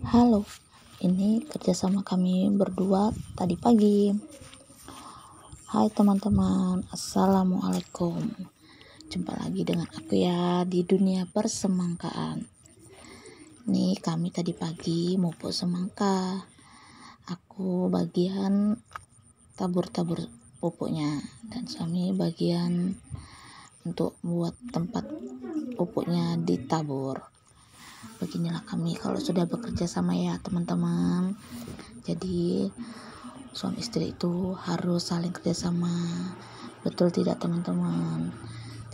Halo, ini kerjasama kami berdua tadi pagi. Hai teman-teman, Assalamualaikum. Jumpa lagi dengan aku ya di dunia persemangkaan. Ini kami tadi pagi mupuk semangka. Aku bagian tabur-tabur pupuknya dan suami bagian untuk buat tempat pupuknya ditabur beginilah kami kalau sudah bekerja sama ya teman-teman jadi suami istri itu harus saling kerjasama betul tidak teman-teman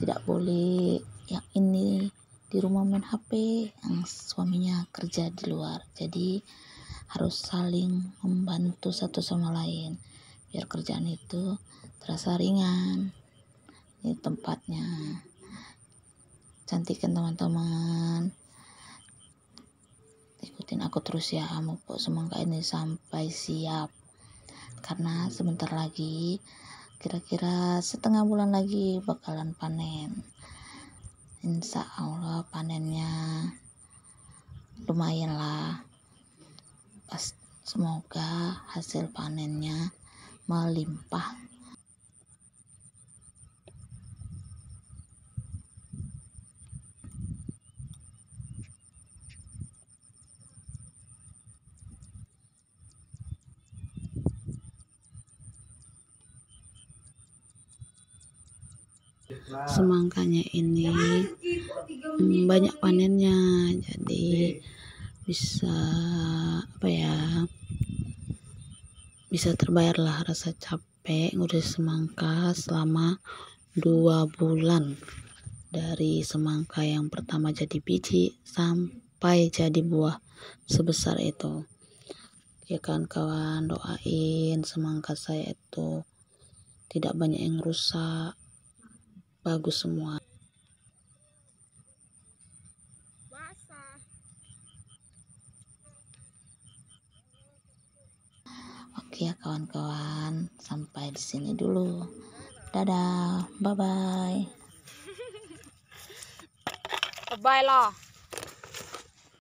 tidak boleh yang ini di rumah main HP yang suaminya kerja di luar jadi harus saling membantu satu sama lain biar kerjaan itu terasa ringan ini tempatnya cantik kan teman-teman ikutin aku terus ya kamu bu semoga ini sampai siap karena sebentar lagi kira-kira setengah bulan lagi bakalan panen insya Allah panennya lumayan lah pas semoga hasil panennya melimpah semangkanya ini hmm, banyak panennya jadi bisa apa ya bisa terbayar lah rasa capek ngurus semangka selama dua bulan dari semangka yang pertama jadi biji sampai jadi buah sebesar itu ya kan kawan doain semangka saya itu tidak banyak yang rusak bagus semua Oke ya kawan-kawan, sampai di sini dulu. Dadah, bye bye. Bye lah.